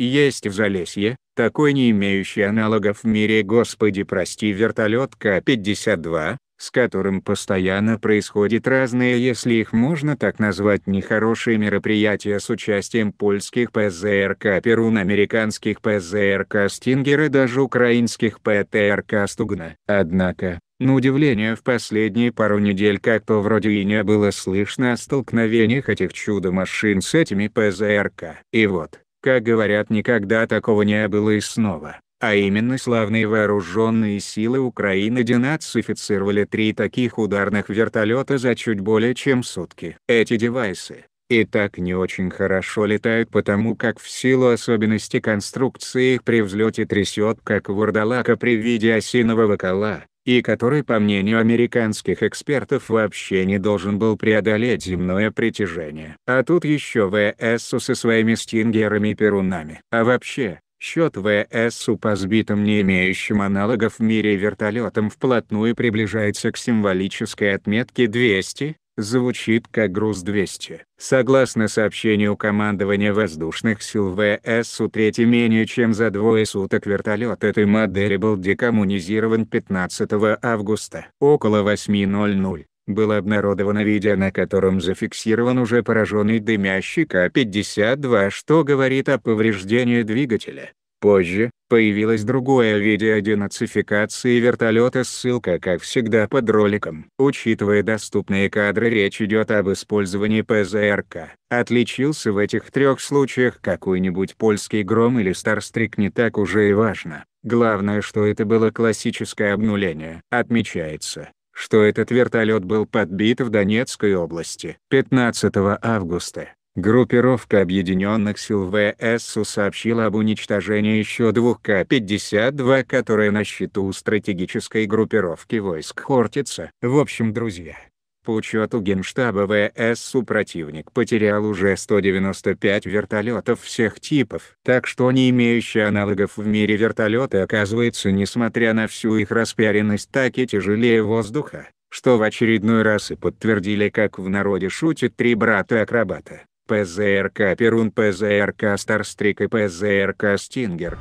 Есть в Залесье, такой не имеющий аналогов в мире господи прости вертолет К-52, с которым постоянно происходят разные, если их можно так назвать, нехорошие мероприятия с участием польских ПЗРК Перун, американских ПЗРК Стингер и даже украинских ПТРК Стугна. Однако, на удивление в последние пару недель как-то вроде и не было слышно о столкновениях этих чудо-машин с этими ПЗРК. И вот, как говорят никогда такого не было и снова, а именно славные вооруженные силы Украины денацифицировали три таких ударных вертолета за чуть более чем сутки. Эти девайсы, и так не очень хорошо летают потому как в силу особенностей конструкции их при взлете трясет как вурдалака при виде осинового кола, и который по мнению американских экспертов вообще не должен был преодолеть земное притяжение. А тут еще ВСУ со своими стингерами и перунами. А вообще, Счет ВСУ по сбитым не имеющим аналогов в мире вертолетам вплотную приближается к символической отметке 200, звучит как груз-200. Согласно сообщению командования воздушных сил ВС Су-3 менее чем за двое суток вертолет этой модели был декоммунизирован 15 августа. Около 8.00 было обнародовано видео, на котором зафиксирован уже пораженный дымящий К-52, что говорит о повреждении двигателя. Позже, появилось другое видео денацификации вертолета ссылка как всегда под роликом. Учитывая доступные кадры речь идет об использовании ПЗРК. Отличился в этих трех случаях какой-нибудь польский гром или старстрик не так уже и важно. Главное что это было классическое обнуление. Отмечается, что этот вертолет был подбит в Донецкой области. 15 августа Группировка Объединенных сил ВСУ сообщила об уничтожении еще двух К-52, которые на счету стратегической группировки войск Хортица. В общем, друзья, по учету Генштаба ВСУ противник потерял уже 195 вертолетов всех типов. Так что не имеющие аналогов в мире вертолеты оказываются, несмотря на всю их распяренность, так и тяжелее воздуха что в очередной раз и подтвердили как в народе шутят три брата-акробата. ПЗРК Перун, ПЗРК Старстрик и ПЗРК Стингер.